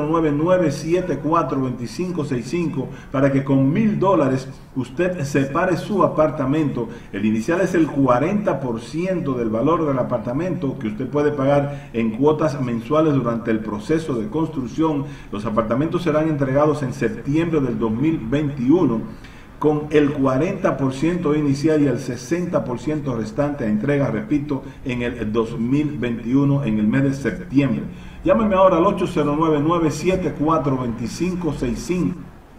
997 para que con mil dólares usted separe su apartamento. El inicial es el 40% del valor del apartamento que usted puede pagar en cuotas mensuales durante el proceso de construcción. Los apartamentos serán entregados en septiembre del 2021 con el 40% inicial y el 60% restante a entrega, repito, en el 2021, en el mes de septiembre. Llámeme ahora al 809-974-2565.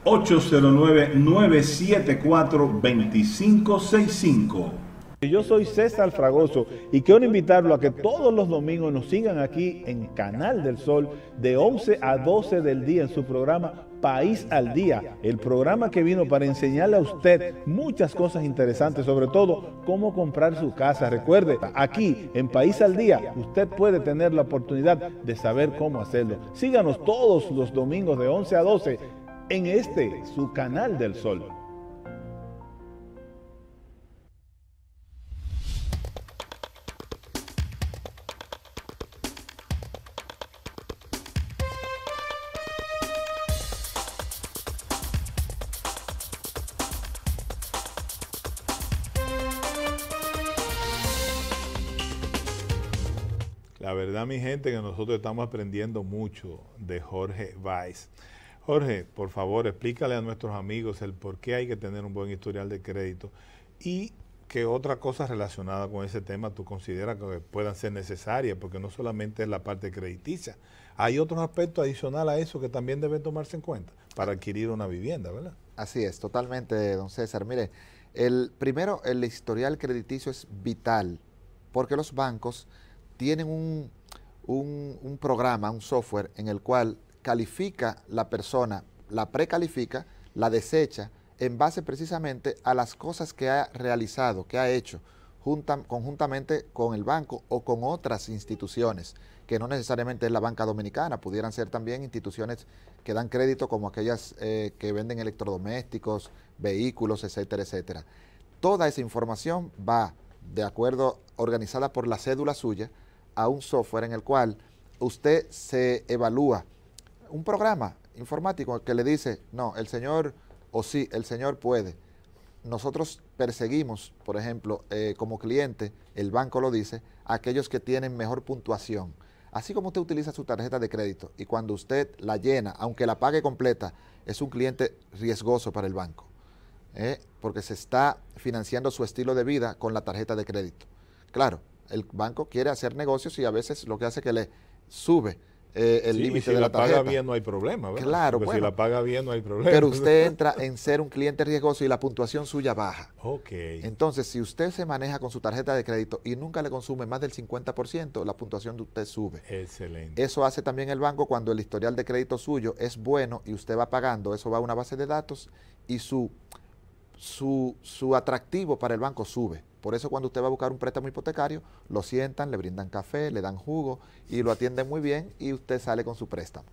809-974-2565. Yo soy César Fragoso y quiero invitarlo a que todos los domingos nos sigan aquí en Canal del Sol de 11 a 12 del día en su programa País al Día, el programa que vino para enseñarle a usted muchas cosas interesantes, sobre todo cómo comprar su casa. Recuerde, aquí en País al Día usted puede tener la oportunidad de saber cómo hacerlo. Síganos todos los domingos de 11 a 12 en este, su Canal del Sol. La verdad, mi gente, que nosotros estamos aprendiendo mucho de Jorge Weiss. Jorge, por favor, explícale a nuestros amigos el por qué hay que tener un buen historial de crédito y qué otra cosa relacionada con ese tema tú consideras que puedan ser necesarias, porque no solamente es la parte crediticia, hay otros aspectos adicionales a eso que también deben tomarse en cuenta para adquirir una vivienda, ¿verdad? Así es, totalmente, don César. Mire, el primero, el historial crediticio es vital, porque los bancos tienen un, programa, un software en el cual califica la persona, la precalifica, la desecha en base precisamente a las cosas que ha realizado, que ha hecho, conjuntamente con el banco o con otras instituciones, que no necesariamente es la banca dominicana, pudieran ser también instituciones que dan crédito como aquellas eh, que venden electrodomésticos, vehículos, etcétera, etcétera. Toda esa información va, de acuerdo, organizada por la cédula suya, a un software en el cual usted se evalúa. Un programa informático que le dice, no, el señor, o sí, el señor puede. Nosotros perseguimos, por ejemplo, eh, como cliente, el banco lo dice, aquellos que tienen mejor puntuación. Así como usted utiliza su tarjeta de crédito y cuando usted la llena, aunque la pague completa, es un cliente riesgoso para el banco, ¿eh? porque se está financiando su estilo de vida con la tarjeta de crédito. Claro, el banco quiere hacer negocios y a veces lo que hace es que le sube eh, el límite de la, la paga bien no hay problema, ¿verdad? Claro, bueno, si la paga bien no hay problema. Pero usted entra en ser un cliente riesgoso y la puntuación suya baja. Ok. Entonces, si usted se maneja con su tarjeta de crédito y nunca le consume más del 50%, la puntuación de usted sube. Excelente. Eso hace también el banco cuando el historial de crédito suyo es bueno y usted va pagando, eso va a una base de datos y su su, su atractivo para el banco sube. Por eso cuando usted va a buscar un préstamo hipotecario, lo sientan, le brindan café, le dan jugo y lo atienden muy bien y usted sale con su préstamo.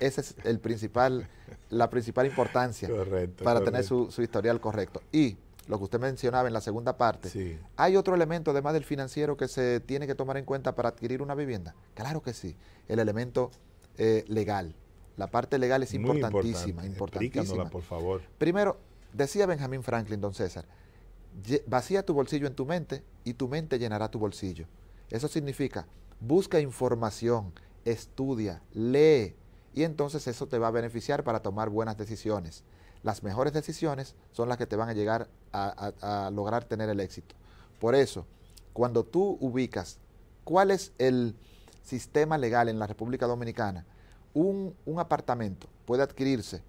Esa es el principal, la principal importancia para tener su, historial correcto. Y lo que usted mencionaba en la segunda parte, ¿hay otro elemento además del financiero que se tiene que tomar en cuenta para adquirir una vivienda? Claro que sí, el elemento eh, legal. La parte legal es importantísima, importante. por favor. Primero, decía Benjamín Franklin, don César, vacía tu bolsillo en tu mente y tu mente llenará tu bolsillo. Eso significa, busca información, estudia, lee y entonces eso te va a beneficiar para tomar buenas decisiones. Las mejores decisiones son las que te van a llegar a, lograr tener el éxito. Por eso, cuando tú ubicas cuál es el sistema legal en la República Dominicana, un, un apartamento puede adquirirse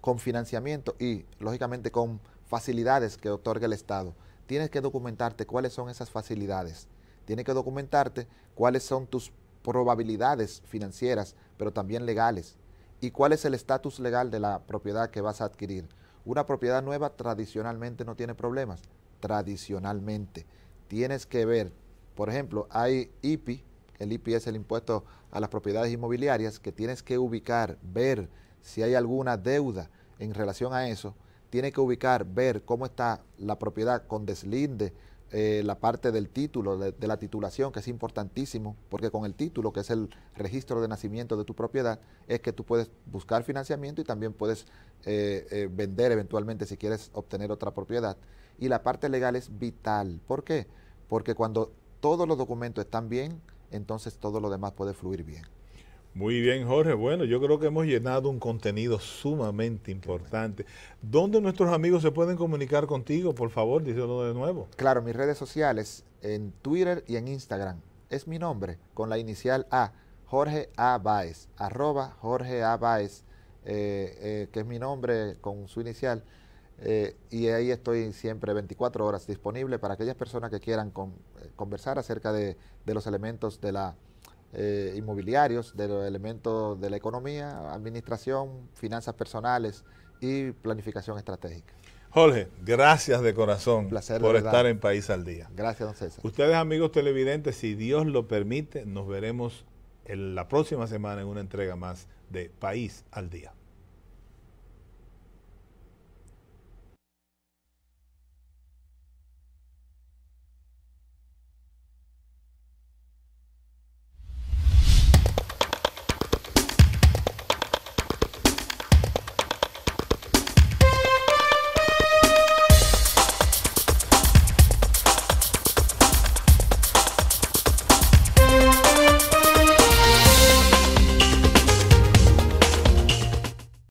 con financiamiento y, lógicamente, con facilidades que otorga el Estado. Tienes que documentarte cuáles son esas facilidades. Tienes que documentarte cuáles son tus probabilidades financieras, pero también legales. Y cuál es el estatus legal de la propiedad que vas a adquirir. Una propiedad nueva tradicionalmente no tiene problemas. Tradicionalmente. Tienes que ver, por ejemplo, hay IPI, el IPI es el impuesto a las propiedades inmobiliarias, que tienes que ubicar, ver si hay alguna deuda en relación a eso tiene que ubicar, ver cómo está la propiedad con deslinde, eh, la parte del título, de, la titulación, que es importantísimo, porque con el título, que es el registro de nacimiento de tu propiedad, es que tú puedes buscar financiamiento y también puedes eh, eh, vender eventualmente si quieres obtener otra propiedad. Y la parte legal es vital. ¿Por qué? Porque cuando todos los documentos están bien, entonces todo lo demás puede fluir bien. Muy bien, Jorge. Bueno, yo creo que hemos llenado un contenido sumamente importante. ¿Dónde nuestros amigos se pueden comunicar contigo? Por favor, díselo de nuevo. Claro, mis redes sociales, en Twitter y en Instagram. Es mi nombre, con la inicial A, Jorge A. Baez, arroba Jorge A. Baez, eh, eh, que es mi nombre con su inicial. Eh, y ahí estoy siempre 24 horas disponible para aquellas personas que quieran conversar acerca de los elementos de la eh, inmobiliarios, de los elementos de la economía, administración, finanzas personales y planificación estratégica. Jorge, gracias de corazón por estar en País al Día. Gracias, don César. Ustedes, amigos televidentes, si Dios lo permite, nos veremos la próxima semana en una entrega más de País al Día.